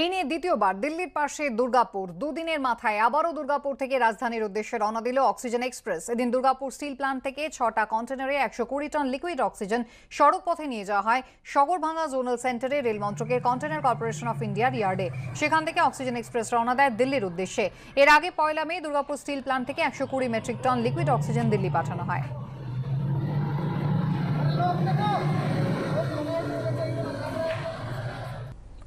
এই নিয়ে দ্বিতীয়বার দিল্লির পাশে দুর্গাপুর দুদিনের মাথায় আবারও দুর্গাপুর থেকে রাজধানীর উদ্দেশ্যে রওনা দিল অক্সিজেন এক্সপ্রেস এদিন দুর্গাপুর স্টিল প্ল্যান্ট থেকে ছটা কন্টেনারে একশো কুড়ি টন লিকুইড অক্সিজেন সড়ক পথে নিয়ে যাওয়া হয় সগরভাঙ্গা জোনাল সেন্টারে রেল মন্ত্রকের কন্টেনার কর্পোরেশন অফ ইন্ডিয়ার ইয়ার্ডে সেখান থেকে অক্সিজেন এক্সপ্রেস রওনা দেয় দিল্লির উদ্দেশ্যে এর আগে পয়লা মে দুর্গাপুর স্টিল প্ল্যান্ট থেকে একশো কুড়ি metric ton liquid oxygen Delhi পাঠানো হয়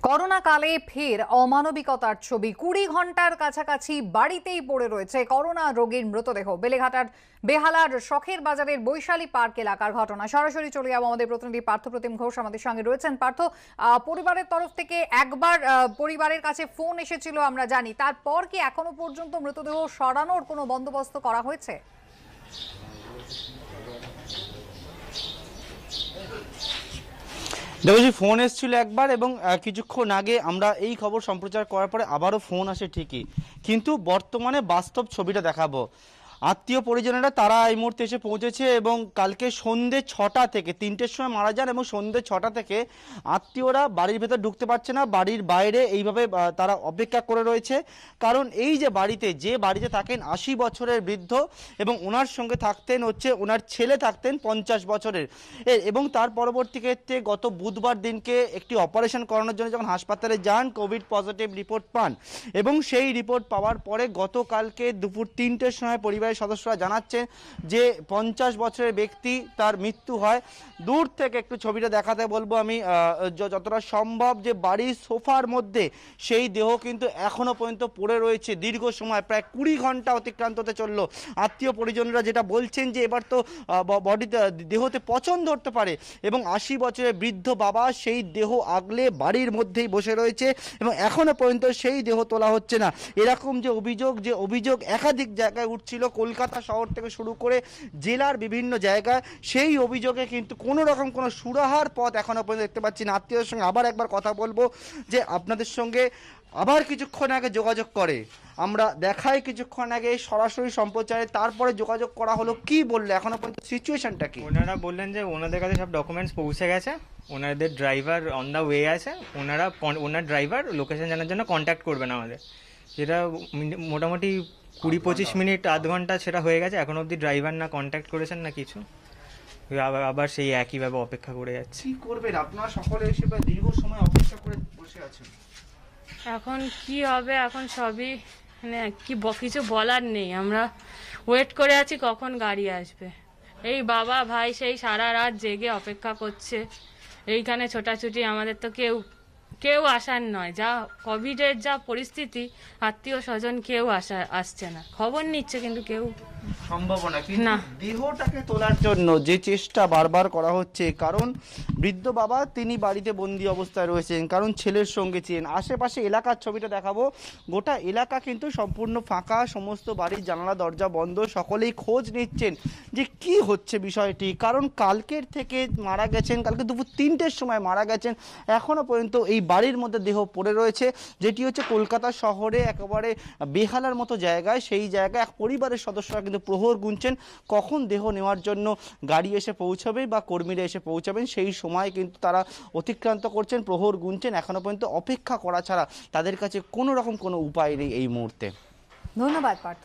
করোনাকালে ফের অমানবিকতার ছবি কুড়ি ঘন্টার কাছাকাছি বাড়িতেই পড়ে রয়েছে করোনা রোগীর মৃতদেহ বেলেঘাটার বেহালার শখের বাজারের বৈশালী পার্ক এলাকার ঘটনা সরাসরি চলে যাবো আমাদের প্রতিনিধি পার্থপ্রতিম ঘোষ আমাদের সঙ্গে রয়েছেন পার্থ পরিবারের তরফ থেকে একবার পরিবারের কাছে ফোন এসেছিল আমরা জানি তারপর কি এখনো পর্যন্ত মৃতদেহ সরানোর কোনো বন্দোবস্ত করা হয়েছে দেখছি ফোন এসেছিল একবার এবং কিছুক্ষণ আগে আমরা এই খবর সম্প্রচার করার পরে আবারও ফোন আসে ঠিকই কিন্তু বর্তমানে বাস্তব ছবিটা দেখাবো আত্মীয় পরিজনেরা তারা এই মুহূর্তে এসে পৌঁছেছে এবং কালকে সন্ধে ছটা থেকে তিনটের সময় মারা যান এবং সন্ধে ছটা থেকে আত্মীয়রা বাড়ির ভেতর ঢুকতে পারছে না বাড়ির বাইরে এইভাবে তারা অপেক্ষা করে রয়েছে কারণ এই যে বাড়িতে যে বাড়িতে থাকেন আশি বছরের বৃদ্ধ এবং ওনার সঙ্গে থাকতেন হচ্ছে ওনার ছেলে থাকতেন পঞ্চাশ বছরের এবং তার পরবর্তী ক্ষেত্রে গত বুধবার দিনকে একটি অপারেশন করানোর জন্য যখন হাসপাতালে যান কোভিড পজিটিভ রিপোর্ট পান এবং সেই রিপোর্ট পাওয়ার পরে গতকালকে দুপুর তিনটের সময় পরিবার পরিবারের সদস্যরা জানাচ্ছেন যে পঞ্চাশ বছরের ব্যক্তি তার মৃত্যু হয় দূর থেকে একটু ছবিটা দেখাতে বলবো আমি যতটা সম্ভব যে বাড়ির সোফার মধ্যে সেই দেহ কিন্তু এখনও পর্যন্ত পড়ে রয়েছে দীর্ঘ সময় প্রায় কুড়ি ঘন্টা অতিক্রান্ত হতে চললো আত্মীয় পরিজনরা যেটা বলছেন যে এবার তো বডিতে দেহতে পচন ধরতে পারে এবং আশি বছরের বৃদ্ধ বাবা সেই দেহ আগলে বাড়ির মধ্যেই বসে রয়েছে এবং এখনও পর্যন্ত সেই দেহ তোলা হচ্ছে না এরকম যে অভিযোগ যে অভিযোগ একাধিক জায়গায় উঠছিল কলকাতা শহর থেকে শুরু করে জেলার বিভিন্ন জায়গায় সেই অভিযোগে কিন্তু কোনো রকম কোনো সুরাহার পথ এখনও পর্যন্ত দেখতে পাচ্ছি না আত্মীয়দের সঙ্গে আবার একবার কথা বলবো যে আপনাদের সঙ্গে আবার কিছুক্ষণ আগে যোগাযোগ করে আমরা দেখাই কিছুক্ষণ আগে সরাসরি সম্প্রচারে তারপরে যোগাযোগ করা হলো কি বললে এখনও পর্যন্ত সিচুয়েশনটা কি ওনারা বললেন যে ওনাদের কাছে সব ডকুমেন্টস পৌঁছে গেছে ওনাদের ড্রাইভার অন দ্য ওয়ে আছে ওনারা ওনার ড্রাইভার লোকেশন জানার জন্য কন্ট্যাক্ট করবেন আমাদের যেটা মোটামুটি কুড়ি পঁচিশ মিনিট আধ ঘন্টা সেটা হয়ে গেছে এখন অবধি ড্রাইভার না কন্ট্যাক্ট করেছেন না কিছু আবার সেই একইভাবে অপেক্ষা করে যাচ্ছি কি করবেন আপনারা সকলে এসে বা দীর্ঘ সময় অপেক্ষা করে বসে আছেন এখন কি হবে এখন সবই মানে কি কিছু বলার নেই আমরা ওয়েট করে আছি কখন গাড়ি আসবে এই বাবা ভাই সেই সারা রাত জেগে অপেক্ষা করছে এইখানে ছোটাছুটি আমাদের তো কেউ কেউ আসার নয় যা কোভিডের যা পরিস্থিতি আত্মীয় স্বজন কেউ আসা আসছে না খবর নিচ্ছে কিন্তু কেউ তোলার জন্য যে চেষ্টা বারবার করা হচ্ছে কারণ বৃদ্ধ বাবা তিনি বাড়িতে বন্দি অবস্থায় রয়েছেন কারণ ছেলের সঙ্গে ছিলেন আশেপাশে এলাকার ছবিটা দেখাবো গোটা এলাকা কিন্তু সম্পূর্ণ ফাঁকা সমস্ত বাড়ির জানালা দরজা বন্ধ সকলেই খোঁজ নিচ্ছেন যে কি হচ্ছে বিষয়টি কারণ কালকের থেকে মারা গেছেন কালকে দুপুর তিনটের সময় মারা গেছেন এখনও পর্যন্ত এই বাড়ির মধ্যে দেহ পড়ে রয়েছে যেটি হচ্ছে কলকাতা শহরে একেবারে বেহালার মতো জায়গায় সেই জায়গায় এক পরিবারের সদস্যরা কিন্তু কিন্তু প্রহর গুনছেন কখন দেহ নেওয়ার জন্য গাড়ি এসে পৌঁছাবে বা কর্মীরা এসে পৌঁছাবেন সেই সময় কিন্তু তারা অতিক্রান্ত করছেন প্রহর গুনছেন এখনও পর্যন্ত অপেক্ষা করা ছাড়া তাদের কাছে কোনো রকম কোনো উপায় নেই এই মুহূর্তে ধন্যবাদ পার্থ